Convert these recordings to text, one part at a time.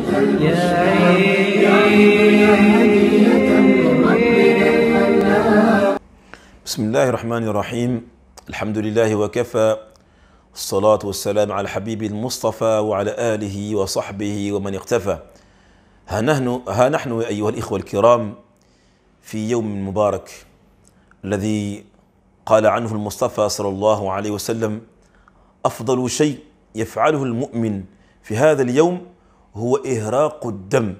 يا بسم الله الرحمن الرحيم الحمد لله وكفى الصلاة والسلام على حبيب المصطفى وعلى آله وصحبه ومن اقتفى ها نحن, ها نحن أيها الإخوة الكرام في يوم مبارك الذي قال عنه المصطفى صلى الله عليه وسلم أفضل شيء يفعله المؤمن في هذا اليوم هو إهراق الدم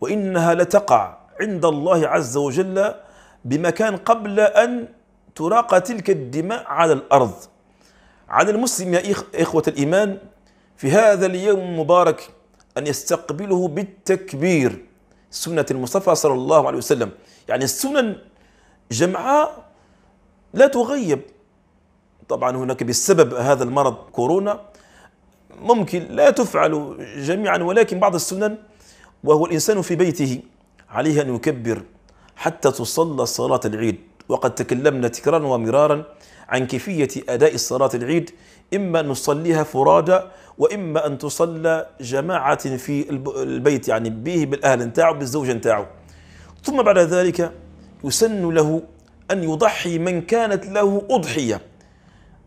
وإنها لتقع عند الله عز وجل بمكان قبل أن تراق تلك الدماء على الأرض على المسلم يا إخوة الإيمان في هذا اليوم المبارك أن يستقبله بالتكبير سنة المصطفى صلى الله عليه وسلم يعني السنن جمعاء لا تغيب طبعا هناك بسبب هذا المرض كورونا ممكن لا تفعل جميعا ولكن بعض السنن وهو الإنسان في بيته عليه أن يكبر حتى تصلى صلاة العيد وقد تكلمنا تكرارا ومرارا عن كيفية أداء صلاة العيد إما أن نصليها فرادى وإما أن تصلى جماعة في البيت يعني به بالأهل نتاعه بالزوجة نتاعه ثم بعد ذلك يسن له أن يضحي من كانت له أضحية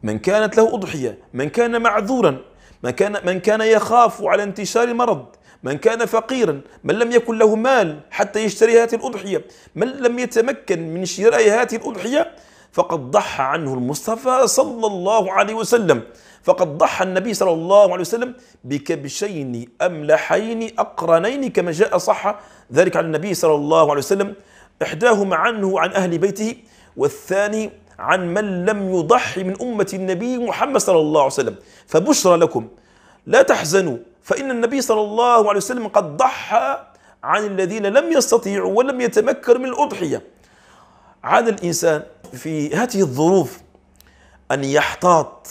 من كانت له أضحية من كان معذورا من كان, من كان يخاف على انتشار المرض من كان فقيرا من لم يكن له مال حتى يشتري هذه الأضحية من لم يتمكن من شراء هذه الأضحية فقد ضحى عنه المصطفى صلى الله عليه وسلم فقد ضحى النبي صلى الله عليه وسلم بكبشين أملحين أقرنين كما جاء صح ذلك عن النبي صلى الله عليه وسلم إحداهما عنه عن أهل بيته والثاني عن من لم يضحي من أمة النبي محمد صلى الله عليه وسلم فبشرى لكم لا تحزنوا فإن النبي صلى الله عليه وسلم قد ضحى عن الذين لم يستطيعوا ولم يتمكنوا من الأضحية على الإنسان في هذه الظروف أن يحتاط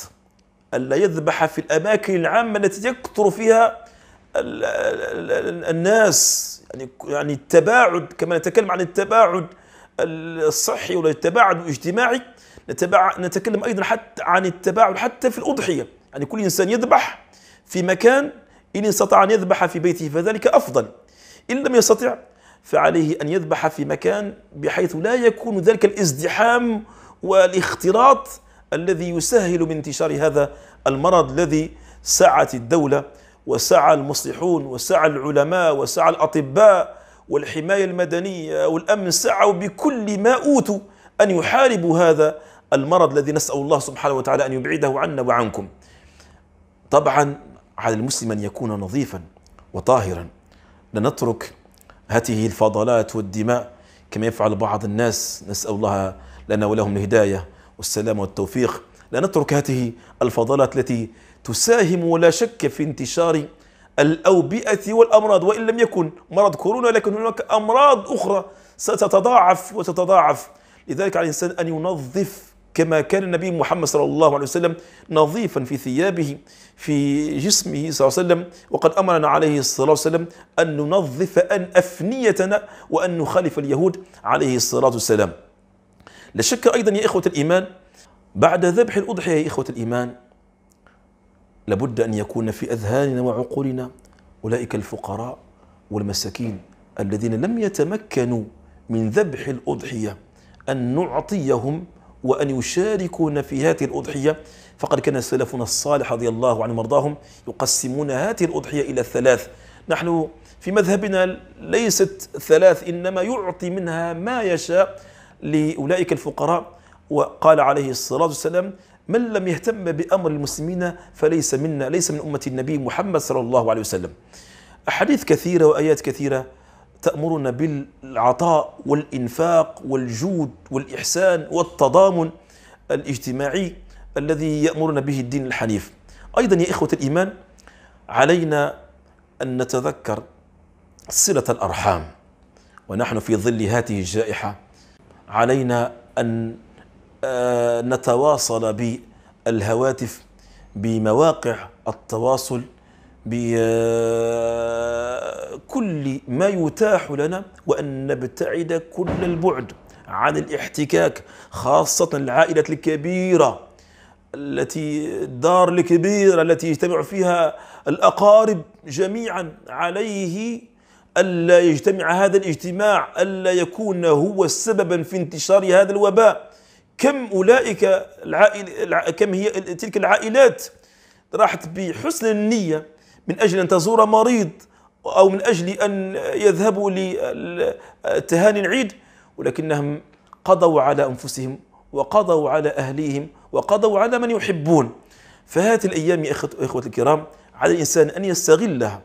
ألا يذبح في الأماكن العامة التي يكثر فيها الناس يعني يعني التباعد كما نتكلم عن التباعد الصحي ولا التباعد الاجتماعي نتبع نتكلم أيضا حتى عن التباعد حتى في الأضحية يعني كل إنسان يذبح في مكان إن استطاع أن يذبح في بيته فذلك أفضل إن لم يستطع فعليه أن يذبح في مكان بحيث لا يكون ذلك الازدحام والاختلاط الذي يسهل من انتشار هذا المرض الذي سعت الدولة وسعى المصلحون وسعى العلماء وسعى الأطباء والحماية المدنية والأمن سعوا بكل ما أوتوا أن يحاربوا هذا المرض الذي نسأل الله سبحانه وتعالى أن يبعده عنا وعنكم طبعا على المسلم أن يكون نظيفا وطاهرا لنترك هذه الفضلات والدماء كما يفعل بعض الناس نسأل الله لنا ولهم الهداية والسلام والتوفيق لا نترك هذه الفضلات التي تساهم ولا شك في انتشار الأوبئة والأمراض وإن لم يكن مرض كورونا لكن هناك أمراض أخرى ستتضاعف وتتضاعف لذلك على الإنسان أن ينظف كما كان النبي محمد صلى الله عليه وسلم نظيفا في ثيابه في جسمه صلى الله عليه وسلم وقد أمرنا عليه الصلاة والسلام أن ننظف أن أفنيتنا وأن نخالف اليهود عليه الصلاة والسلام لا شك أيضا يا إخوة الإيمان بعد ذبح الأضحية يا إخوة الإيمان لابد أن يكون في أذهاننا وعقولنا أولئك الفقراء والمساكين الذين لم يتمكنوا من ذبح الأضحية أن نعطيهم وأن يشاركون في هذه الأضحية فقد كان سلفنا الصالح رضي الله عنهم وارضاهم يقسمون هذه الأضحية إلى الثلاث نحن في مذهبنا ليست ثلاث إنما يعطي منها ما يشاء لأولئك الفقراء وقال عليه الصلاة والسلام من لم يهتم بأمر المسلمين فليس منا ليس من أمة النبي محمد صلى الله عليه وسلم أحاديث كثيرة وآيات كثيرة تأمرنا بالعطاء والإنفاق والجود والإحسان والتضامن الاجتماعي الذي يأمرنا به الدين الحنيف أيضا يا إخوة الإيمان علينا أن نتذكر صلة الأرحام ونحن في ظل هذه الجائحة علينا أن آه، نتواصل بالهواتف بمواقع التواصل بكل ما يتاح لنا وأن نبتعد كل البعد عن الاحتكاك خاصة العائلة الكبيرة التي الدار الكبيرة التي يجتمع فيها الأقارب جميعا عليه ألا يجتمع هذا الاجتماع ألا يكون هو سببا في انتشار هذا الوباء كم أولئك العائل كم هي تلك العائلات راحت بحسن النية من أجل أن تزور مريض أو من أجل أن يذهبوا لتهاني العيد ولكنهم قضوا على أنفسهم وقضوا على أهليهم وقضوا على من يحبون فهذه الأيام يا إخوة الكرام على الإنسان أن يستغلها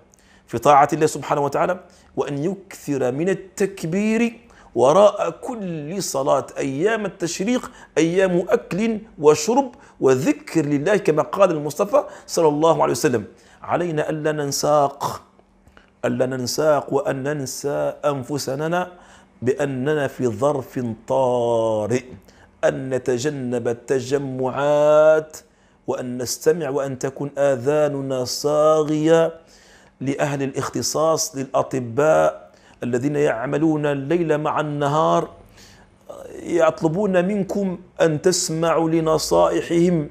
في طاعة الله سبحانه وتعالى وأن يكثر من التكبير وراء كل صلاة أيام التشريق أيام أكل وشرب وذكر لله كما قال المصطفى صلى الله عليه وسلم علينا ألا ننساق ألا ننساق وأن ننسى أنفسنا بأننا في ظرف طارئ أن نتجنب التجمعات وأن نستمع وأن تكون آذاننا صاغية لأهل الاختصاص للأطباء الذين يعملون الليل مع النهار يطلبون منكم أن تسمعوا لنصائحهم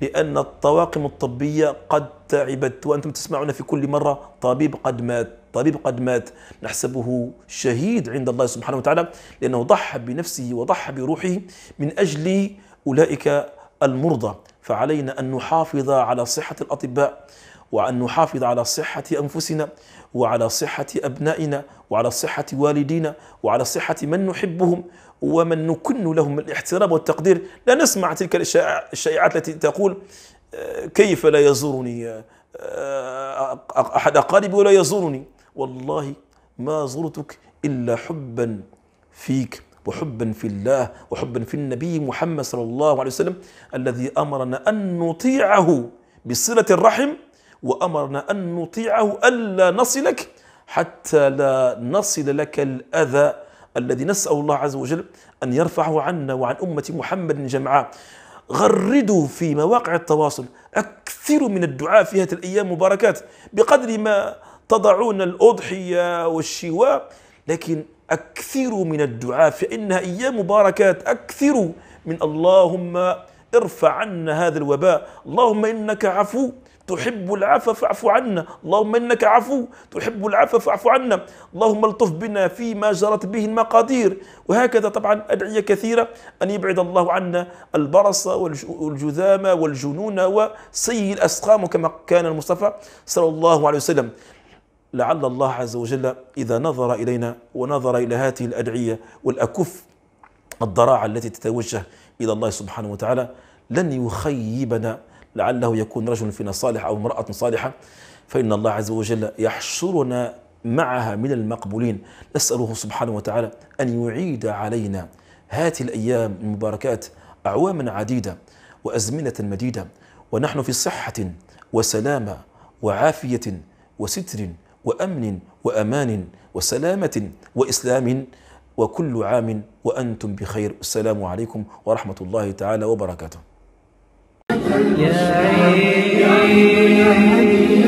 لأن الطواقم الطبية قد تعبت وأنتم تسمعون في كل مرة طبيب قد مات طبيب قد مات نحسبه شهيد عند الله سبحانه وتعالى لأنه ضحى بنفسه وضحى بروحه من أجل أولئك المرضى فعلينا أن نحافظ على صحة الأطباء وأن نحافظ على صحة أنفسنا وعلى صحة أبنائنا وعلى صحة والدينا وعلى صحة من نحبهم ومن نكن لهم الاحترام والتقدير لا نسمع تلك الشائعات التي تقول آه، كيف لا يزورني آه، آه، أحد أقاربي ولا يزورني والله ما زرتك إلا حبا فيك وحبا في الله وحبا في النبي محمد صلى الله عليه وسلم الذي أمرنا أن نطيعه بصلة الرحم وأمرنا أن نطيعه ألا نصلك حتى لا نصل لك الأذى الذي نسأل الله عز وجل أن يرفعه عنا وعن أمة محمد جمعاء غردوا في مواقع التواصل أكثروا من الدعاء في هذه الأيام مباركات بقدر ما تضعون الأضحية والشواء لكن أكثروا من الدعاء فإنها أيام مباركات أكثروا من اللهم ارفع عنا هذا الوباء اللهم إنك عفو تحب العفو فاعف عنا اللهم إنك عفو تحب العفو فاعف عنا اللهم الطف بنا فيما جرت به المقادير وهكذا طبعا أدعية كثيرة أن يبعد الله عنا البرص والجذام والجنون وسيء الأسقام كما كان المصطفى صلى الله عليه وسلم لعل الله عز وجل إذا نظر إلينا ونظر إلى هذه الأدعية والأكف الضراعة التي تتوجه إلى الله سبحانه وتعالى لن يخيبنا لعله يكون رجل فينا صالح أو امرأة صالحة فإن الله عز وجل يحشرنا معها من المقبولين نسأله سبحانه وتعالى أن يعيد علينا هذه الأيام المباركات أعواما عديدة وأزمنة مديدة ونحن في صحة وسلامة وعافية وستر وأمن وأمان وسلامة وإسلام وكل عام وأنتم بخير السلام عليكم ورحمة الله تعالى وبركاته يا عيد